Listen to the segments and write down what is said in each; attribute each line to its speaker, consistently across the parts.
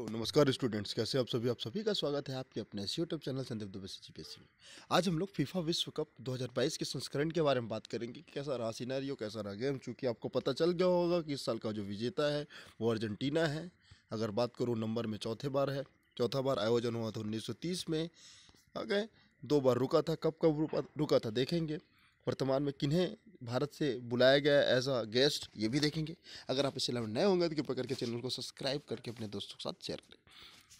Speaker 1: नमस्कार स्टूडेंट्स कैसे आप सभी आप सभी का स्वागत है आपके अपने YouTube channel e Sandeep Dubey C G आज हम लोग फीफा विश्व कप 2022 के संस्करण के बारे में बात करेंगे कि कैसा रहा सीनारी कैसा रहा गेम चूँकि आपको पता चल गया होगा कि इस साल का जो विजेता है वो अर्जेंटीना है अगर बात करूँ नंबर में चौथे बार है चौथा बार आयोजन हुआ था उन्नीस में आ गए दो बार रुका था कब कब रुका था देखेंगे वर्तमान में किन्हें भारत से बुलाया गया एज अ गेस्ट ये भी देखेंगे अगर आप इससे लाभ नए होंगे तो कृपया करके चैनल को सब्सक्राइब करके अपने दोस्तों के साथ शेयर करें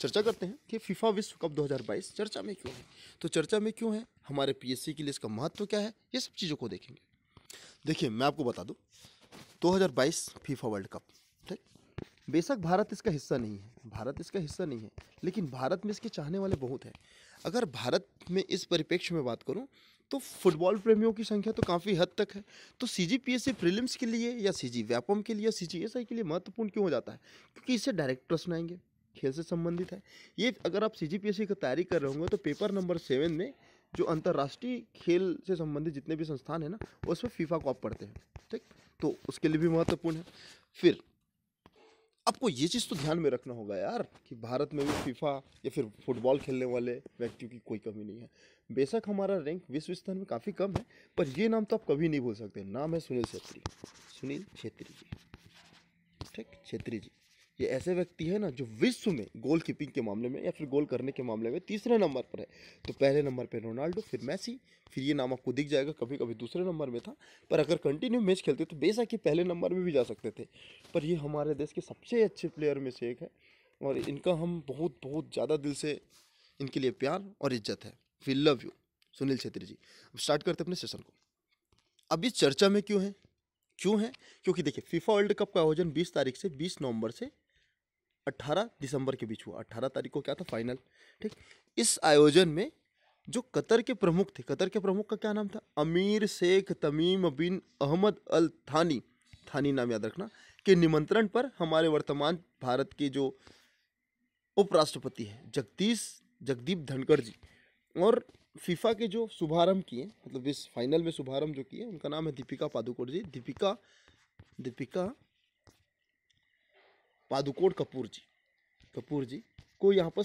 Speaker 1: चर्चा करते हैं कि फीफा विश्व कप 2022 चर्चा में क्यों है तो चर्चा में क्यों है हमारे पीएससी के लिए इसका महत्व क्या है ये सब चीज़ों को देखेंगे देखिए मैं आपको बता दूँ दो फीफा वर्ल्ड कप ठीक बेशक भारत इसका हिस्सा नहीं है भारत इसका हिस्सा नहीं है लेकिन भारत में इसके चाहने वाले बहुत हैं अगर भारत में इस परिप्रेक्ष्य में बात करूँ तो फुटबॉल प्रेमियों की संख्या तो काफ़ी हद तक है तो C G P S C prelims के लिए या सी जी व्यापम के लिए सी जी एस आई के लिए महत्वपूर्ण क्यों हो जाता है क्योंकि इससे डायरेक्ट प्रश्न आएंगे खेल से संबंधित है ये अगर आप सी जी पी एस सी की तैयारी कर रहे होंगे तो पेपर नंबर सेवन में जो अंतर्राष्ट्रीय खेल से संबंधित जितने भी संस्थान हैं ना उसमें फीफा को आप पढ़ते हैं ठीक तो उसके लिए भी महत्वपूर्ण है फिर आपको ये चीज़ तो ध्यान में रखना होगा यार कि भारत में भी फीफा या फिर फुटबॉल खेलने वाले व्यक्तियों की कोई कमी नहीं है बेशक हमारा रैंक विश्व स्तर में काफ़ी कम है पर ये नाम तो आप कभी नहीं भूल सकते नाम है सुनील छेत्री सुनील छेत्री जी ठीक छेत्री जी ये ऐसे व्यक्ति है ना जो विश्व में गोल कीपिंग के मामले में या फिर गोल करने के मामले में तीसरे नंबर पर है तो पहले नंबर पर रोनाल्डो फिर मैसी फिर ये नाम आपको दिख जाएगा कभी कभी दूसरे नंबर में था पर अगर कंटिन्यू मैच खेलते तो बेशक ये पहले नंबर में भी जा सकते थे पर ये हमारे देश के सबसे अच्छे प्लेयर में से एक है और इनका हम बहुत बहुत ज़्यादा दिल से इनके लिए प्यार और इज्जत है we love you Sunil Chhetri ji अब स्टार्ट करते अपने सेशन को अब ये चर्चा में क्यों है क्यों है क्योंकि देखिए फीफा वर्ल्ड कप का आयोजन 20 तारीख से 20 नवंबर से 18 दिसंबर के बीच हुआ 18 तारीख को क्या था फाइनल ठीक इस आयोजन में जो कतर के प्रमुख थे कतर के प्रमुख का क्या नाम था अमीर शेख तमीम बिन अहमद अल थानी थानी नाम याद रखना के निमंत्रण पर हमारे वर्तमान भारत के जो उपराष्ट्रपति हैं जगदीश जगदीप धनखड़ जी और फीफा के जो शुभारम्भ किए मतलब इस फाइनल में शुभारम्भ जो किए उनका नाम है दीपिका पादुकोण जी दीपिका दीपिका पादुकोण कपूर जी कपूर जी को यहाँ पर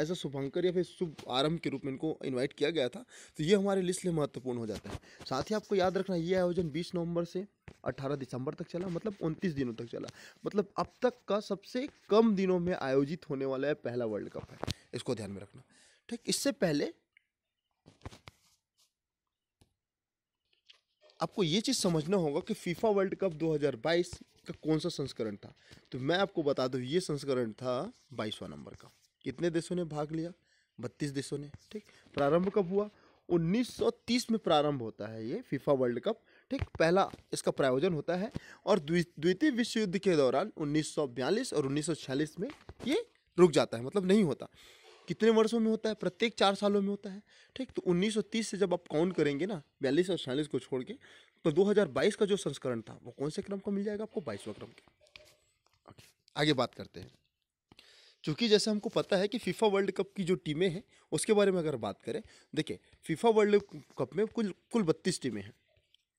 Speaker 1: एज अ शुभंकर या फिर शुभ आरम्भ के रूप में इनको इनवाइट किया गया था तो ये हमारे लिस्ट में महत्वपूर्ण हो जाता है साथ ही आपको याद रखना ये आयोजन 20 नवंबर से 18 दिसंबर तक चला मतलब 29 दिनों तक चला मतलब अब तक का सबसे कम दिनों में आयोजित होने वाला है पहला वर्ल्ड कप है इसको ध्यान में रखना ठीक इससे पहले आपको ये चीज़ समझना होगा कि फीफा वर्ल्ड कप 2022 का कौन सा संस्करण था तो मैं आपको बता दूँ ये संस्करण था बाईसवा नंबर का कितने देशों ने भाग लिया बत्तीस देशों ने ठीक प्रारंभ कब हुआ 1930 में प्रारंभ होता है ये फीफा वर्ल्ड कप ठीक पहला इसका प्रायोजन होता है और द्वितीय विश्व युद्ध के दौरान 1942 और 1946 में ये रुक जाता है मतलब नहीं होता कितने वर्षों में होता है प्रत्येक चार सालों में होता है ठीक तो 1930 से जब आप काउंट करेंगे ना बयालीस और छियालीस को छोड़ के तो 2022 का जो संस्करण था वो कौन से क्रम को मिल जाएगा आपको बाईसवा क्रम का आगे बात करते हैं चूंकि जैसे हमको पता है कि फीफा वर्ल्ड कप की जो टीमें हैं उसके बारे में अगर बात करें देखिए फीफा वर्ल्ड कप में कुल कुल बत्तीस टीमें हैं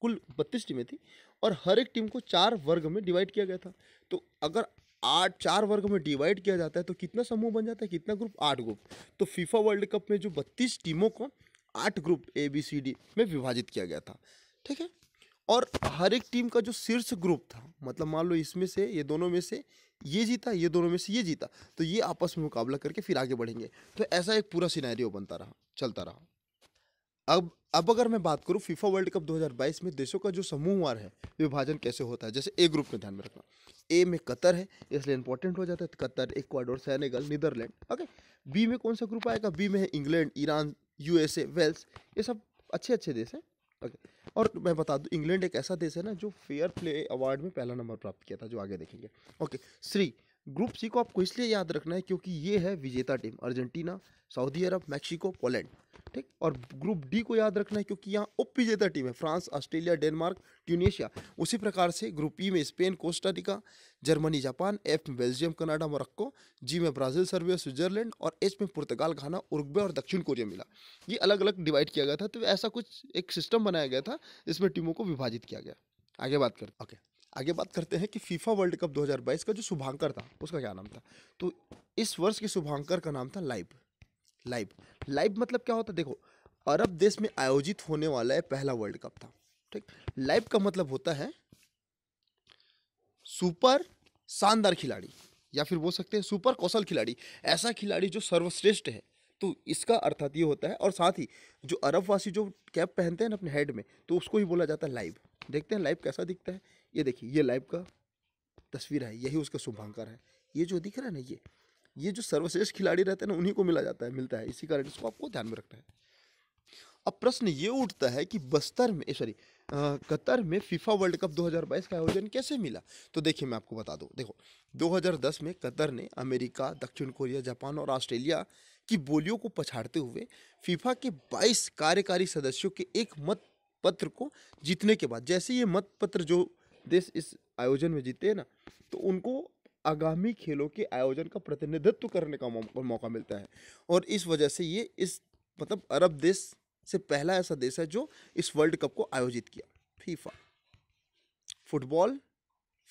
Speaker 1: कुल बत्तीस टीमें थी और हर एक टीम को चार वर्ग में डिवाइड किया गया था तो अगर आठ चार वर्ग में डिवाइड किया जाता है तो कितना समूह बन जाता है कितना ग्रुप आठ ग्रुप तो फीफा वर्ल्ड कप में जो बत्तीस टीमों को आठ group A B C D में विभाजित किया गया था ठीक है और हर एक टीम का जो शीर्ष ग्रुप था मतलब मान लो इसमें से ये दोनों में से ये जीता ये दोनों में से ये जीता तो ये आपस में मुकाबला करके फिर आगे बढ़ेंगे तो ऐसा एक पूरा सिनेरियो बनता रहा चलता रहा अब अब अगर मैं बात करूँ फीफा वर्ल्ड कप 2022 में देशों का जो समूहवार है विभाजन कैसे होता है जैसे ए ग्रुप में ध्यान में रखना ए में कतर है इसलिए इंपॉर्टेंट हो जाता है तो Qatar Ecuador Senegal Netherlands okay B में कौन सा ग्रुप आएगा बी में है इंग्लैंड ईरान यूएसए वेल्स ये सब अच्छे अच्छे देश हैं ओके और मैं बता दूँ इंग्लैंड एक ऐसा देश है ना जो फेयर प्ले अवार्ड में पहला नंबर प्राप्त किया था जो आगे देखेंगे ओके श्री ग्रुप सी को आपको इसलिए याद रखना है क्योंकि ये है विजेता team Argentina Saudi Arab Mexico Poland ठीक और ग्रुप डी को याद रखना है क्योंकि यहाँ उप विजेता टीम है फ्रांस ऑस्ट्रेलिया डेनमार्क ट्यूनेशिया उसी प्रकार से ग्रुप ई e में Spain Costa Rica Germany Japan F में बेल्जियम कनाडा मोरक्को जी में ब्राजील सर्बिया स्विट्जरलैंड और एच में पुर्तगाल घाना उर्गवे और दक्षिण कोरिया मिला ये अलग अलग डिवाइड किया गया था तो ऐसा कुछ एक सिस्टम बनाया गया था जिसमें टीमों को विभाजित किया गया आगे बात करते ओके आगे बात करते हैं कि फीफा वर्ल्ड कप 2022 का जो शुभांकर था उसका क्या नाम था तो इस वर्ष के शुभांकर का नाम था लाइव लाइव लाइव मतलब क्या होता है देखो अरब देश में आयोजित होने वाला है पहला वर्ल्ड कप था ठीक लाइव का मतलब होता है सुपर शानदार खिलाड़ी या फिर बोल सकते हैं सुपर कौशल खिलाड़ी ऐसा खिलाड़ी जो सर्वश्रेष्ठ है तो इसका अर्थात ये होता है और साथ ही जो अरबवासी जो कैप पहनते हैं ना अपने हेड में तो उसको ही बोला जाता है लाइव देखते हैं लाइव कैसा दिखता है ये देखिए ये लाइव का तस्वीर है यही उसका शुभांकर है ये जो दिख रहा है ना ये ये जो सर्वश्रेष्ठ खिलाड़ी रहते हैं ना उन्हीं को मिला जाता है मिलता है इसी कारण इसको आपको ध्यान में रखना है अब प्रश्न ये उठता है कि बस्तर में सॉरी कतर में फीफा वर्ल्ड कप 2022 का आयोजन कैसे मिला तो देखिए मैं आपको बता दूँ देखो 2010 में कतर ने अमेरिका दक्षिण कोरिया जापान और ऑस्ट्रेलिया की बोलियों को पछाड़ते हुए फीफा के 22 कार्यकारी सदस्यों के एक मत पत्र को जीतने के बाद जैसे ये मत पत्र जो देश इस आयोजन में जीते हैं ना तो उनको आगामी खेलों के आयोजन का प्रतिनिधित्व करने का मौका मिलता है और इस वजह से ये इस मतलब अरब देश से पहला ऐसा देश है जो इस वर्ल्ड कप को आयोजित किया फीफा फुटबॉल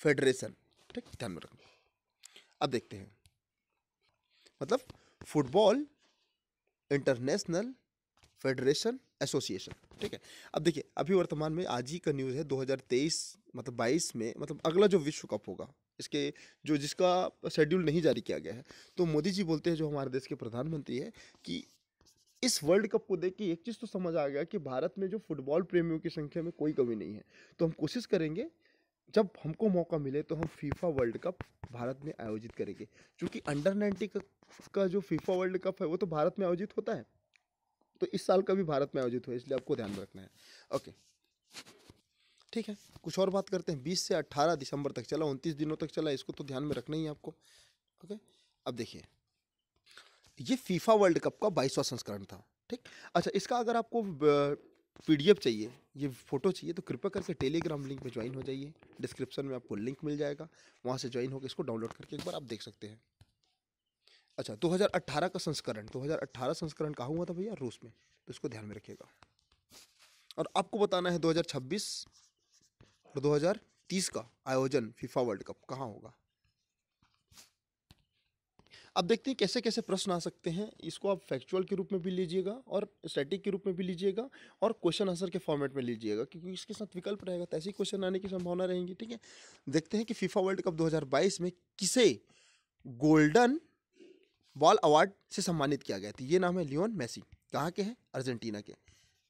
Speaker 1: फेडरेशन ठीक ध्यान में रखना अब देखते हैं मतलब फुटबॉल इंटरनेशनल फेडरेशन एसोसिएशन ठीक है अब देखिए अभी वर्तमान में आज ही का न्यूज़ है 2023 मतलब 22 में मतलब अगला जो विश्व कप होगा इसके जो जिसका शेड्यूल नहीं जारी किया गया है तो मोदी जी बोलते हैं जो हमारे देश के प्रधानमंत्री है कि इस वर्ल्ड कप को देख के एक चीज़ तो समझ आ गया कि भारत में जो फुटबॉल प्रेमियों की संख्या में कोई कमी नहीं है तो हम कोशिश करेंगे जब हमको मौका मिले तो हम फीफा वर्ल्ड कप भारत में आयोजित करेंगे क्योंकि अंडर नाइन्टी का जो फीफा वर्ल्ड कप है वो तो भारत में आयोजित होता है तो इस साल का भी भारत में आयोजित हुआ इसलिए आपको ध्यान रखना है ओके ठीक है कुछ और बात करते हैं बीस से अट्ठारह दिसंबर तक चला उनतीस दिनों तक चला इसको तो ध्यान में रखना ही है आपको ओके अब देखिए ये फीफा वर्ल्ड कप का बाईसवा संस्करण था ठीक अच्छा इसका अगर आपको पीडीएफ चाहिए ये फोटो चाहिए तो कृपया करके टेलीग्राम लिंक में ज्वाइन हो जाइए डिस्क्रिप्शन में आपको लिंक मिल जाएगा वहाँ से ज्वाइन होकर इसको डाउनलोड करके एक बार आप देख सकते हैं अच्छा 2018 का संस्करण 2018 संस्करण कहाँ हुआ था भैया रूस में तो इसको ध्यान में रखिएगा और आपको बताना है दो और 2030 का आयोजन फीफा वर्ल्ड कप कहाँ होगा अब देखते हैं कैसे कैसे प्रश्न आ सकते हैं इसको आप फैक्चुअल के रूप में भी लीजिएगा और स्टैटिक के रूप में भी लीजिएगा और क्वेश्चन आंसर के फॉर्मेट में लीजिएगा क्योंकि इसके साथ विकल्प रहेगा तो ऐसे क्वेश्चन आने की संभावना रहेगी ठीक है देखते हैं कि फीफा वर्ल्ड कप 2022 में किसे गोल्डन बॉल अवार्ड से सम्मानित किया गया था ये नाम है लियोन मैसी कहाँ के हैं अर्जेंटीना के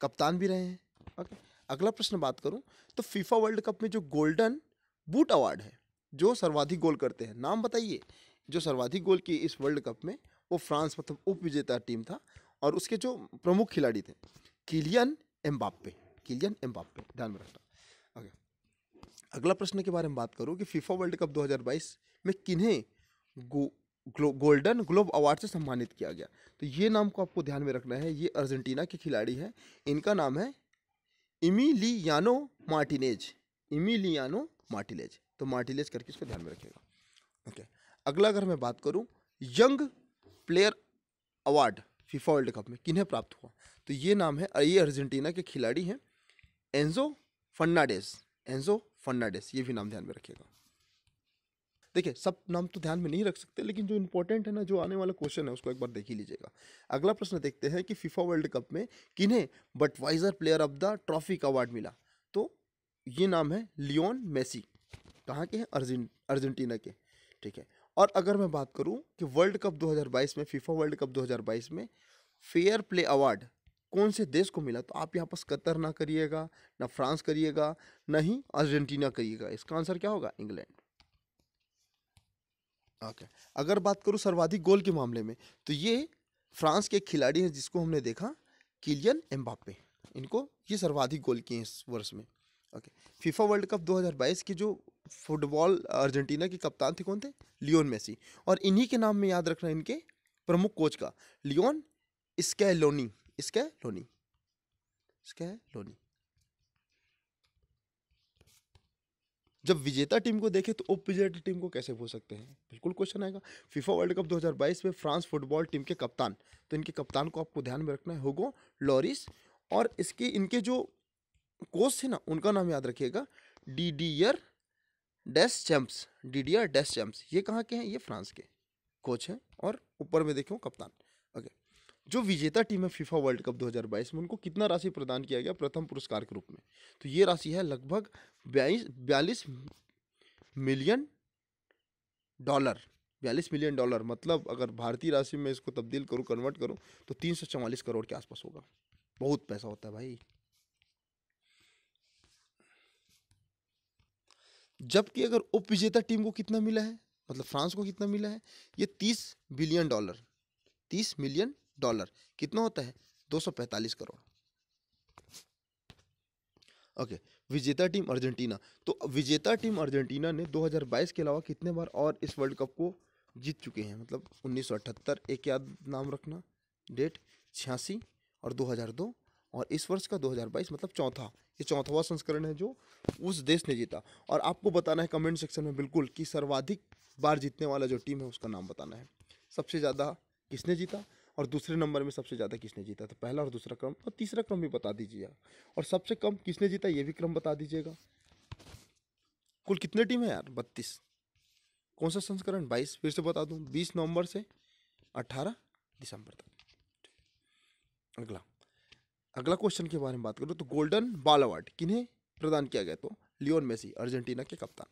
Speaker 1: कप्तान भी रहे हैं ओके अगला प्रश्न बात करूँ तो फीफा वर्ल्ड कप में जो गोल्डन बूट अवार्ड है जो सर्वाधिक गोल करते हैं नाम बताइए जो सर्वाधिक गोल किए इस वर्ल्ड कप में वो फ्रांस मतलब उप विजेता टीम था और उसके जो प्रमुख खिलाड़ी थे किलियन एम्बापे किलियन एम्बापे ध्यान में रखना ओके अगला प्रश्न के बारे में बात करूँ कि फीफा वर्ल्ड कप 2022 में किन्हें go, glow, golden globe award से सम्मानित किया गया तो ये नाम को आपको ध्यान में रखना है ये अर्जेंटीना के खिलाड़ी हैं इनका नाम है इमिलियानो मार्टिनेज इमिलियानो मार्टिनेज तो मार्टिनेज करके इसको ध्यान में रखिएगा ओके अगला अगर मैं बात करूँ young player award FIFA World Cup में किन्हें प्राप्त हुआ तो ये नाम है ये अर्जेंटीना के खिलाड़ी हैं एंजो फर्नाडेस एंजो फर्नाडेस ये भी नाम ध्यान में रखिएगा देखिए सब नाम तो ध्यान में नहीं रख सकते लेकिन जो इंपॉर्टेंट है ना जो आने वाला क्वेश्चन है उसको एक बार देख ही लीजिएगा अगला प्रश्न देखते हैं कि फीफा वर्ल्ड कप में किन्हें Budweiser player of the trophy का अवार्ड मिला तो ये नाम है लियोन मेसी कहाँ के हैं अर्जेंट अर्जेंटीना के ठीक है और अगर मैं बात करूँ कि वर्ल्ड कप दो में फीफा वर्ल्ड कप दो में फेयर प्ले अवार्ड कौन से देश को मिला तो आप यहाँ पर कतर ना करिएगा ना फ्रांस करिएगा ना ही अर्जेंटीना करिएगा इसका आंसर क्या होगा इंग्लैंड ओके अगर बात करूँ सर्वाधिक गोल के मामले में तो ये फ्रांस के खिलाड़ी हैं जिसको हमने देखा किलियन एम्बापे इनको ये सर्वाधिक गोल किए हैं इस वर्ष में ओके फीफा वर्ल्ड कप 2022 के जो फुटबॉल अर्जेंटीना के कप्तान थे कौन थे लियोन मेसी और इन्हीं के नाम में याद रखना इनके प्रमुख कोच का लियोन स्कैलोनी स्कैलोनी स्कैलोनी जब विजेता टीम को देखें तो उप विजेता टीम को कैसे भूल सकते हैं बिल्कुल क्वेश्चन आएगा फीफा वर्ल्ड कप 2022 में फ्रांस फुटबॉल टीम के कप्तान तो इनके कप्तान को आपको ध्यान में रखना है होगो लॉरिस और इसके इनके जो कोच थे ना उनका नाम याद रखिएगा Didier Deschamps Didier Deschamps ये कहाँ के हैं ये फ्रांस के कोच हैं और ऊपर में देखो कप्तान ओके जो विजेता टीम है फीफा वर्ल्ड कप 2022 में उनको कितना राशि प्रदान किया गया प्रथम पुरस्कार के रूप में तो ये राशि है लगभग बयालीस बयालीस मिलियन डॉलर बयालीस मिलियन डॉलर मतलब अगर भारतीय राशि में इसको तब्दील करूँ कन्वर्ट करूँ तो तीन सौ चवालीस करोड़ के आसपास होगा बहुत पैसा होता है भाई जबकि अगर उप विजेता टीम को कितना मिला है मतलब फ्रांस को कितना मिला है ये तीस बिलियन डॉलर तीस मिलियन डॉलर कितना होता है दो करोड़ ओके विजेता टीम अर्जेंटीना तो विजेता टीम अर्जेंटीना ने 2022 के अलावा कितने बार और इस वर्ल्ड कप को जीत चुके हैं मतलब 1978 एक याद नाम रखना डेट छियासी और 2002 और इस वर्ष का 2022 मतलब चौथा ये चौथावा संस्करण है जो उस देश ने जीता और आपको बताना है कमेंट सेक्शन में बिल्कुल कि सर्वाधिक बार जीतने वाला जो टीम है उसका नाम बताना है सबसे ज़्यादा किसने जीता और दूसरे नंबर में सबसे ज़्यादा किसने जीता तो पहला और दूसरा क्रम और तीसरा क्रम भी बता दीजिएगा और सबसे कम किसने जीता ये भी क्रम बता दीजिएगा कुल कितने टीम है यार बत्तीस कौन सा संस्करण बाईस फिर से बता दूँ बीस नवंबर से अट्ठारह दिसंबर तक अगला अगला क्वेश्चन के बारे में बात करूँ तो गोल्डन बॉल अवार्ड किन्हें प्रदान किया गया तो लियोन मेसी अर्जेंटीना के कप्तान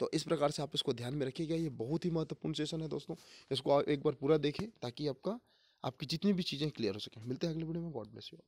Speaker 1: तो इस प्रकार से आप इसको ध्यान में रखिएगा ये बहुत ही महत्वपूर्ण सेशन है दोस्तों इसको आप एक बार पूरा देखें ताकि आपका आपकी जितनी भी चीज़ें क्लियर हो सके मिलते हैं अगले वीडियो में गॉड ब्लेस यू